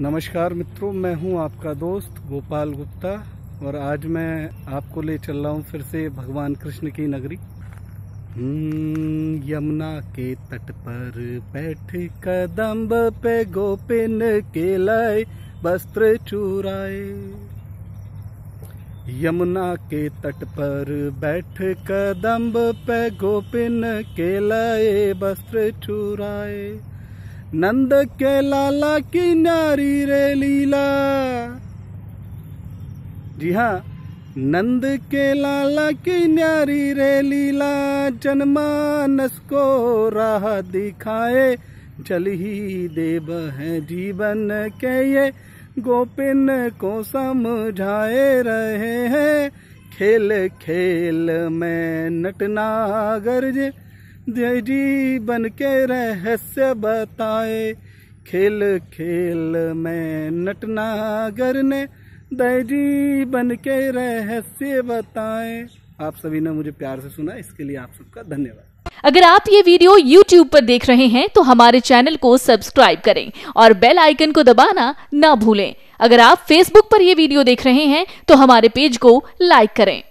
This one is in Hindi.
नमस्कार मित्रों मैं हूं आपका दोस्त गोपाल गुप्ता और आज मैं आपको ले चल रहा हूं फिर से भगवान कृष्ण की नगरी हम्म, यमुना के तट पर बैठ कदम्ब पे गोपिन के लाए वस्त्र चुराए यमुना के तट पर बैठ कदम्ब पे गोपिन के लाए वस्त्र चुराए नंद के लाला की नारी रे लीला जी हाँ नंद के लाला की नारी रे लीला जनमानस को राह दिखाए जल ही देव है जीवन के ये गोपिन को समझाए रहे हैं खेल खेल में नटना गर्ज देरी बन के रहस्य बताए खेल खेल में नटनागर ने दैरी बन के रहस्य बताए आप सभी ने मुझे प्यार से सुना इसके लिए आप सबका धन्यवाद अगर आप ये वीडियो YouTube पर देख रहे हैं तो हमारे चैनल को सब्सक्राइब करें और बेल आइकन को दबाना ना भूलें अगर आप Facebook पर ये वीडियो देख रहे हैं तो हमारे पेज को लाइक करें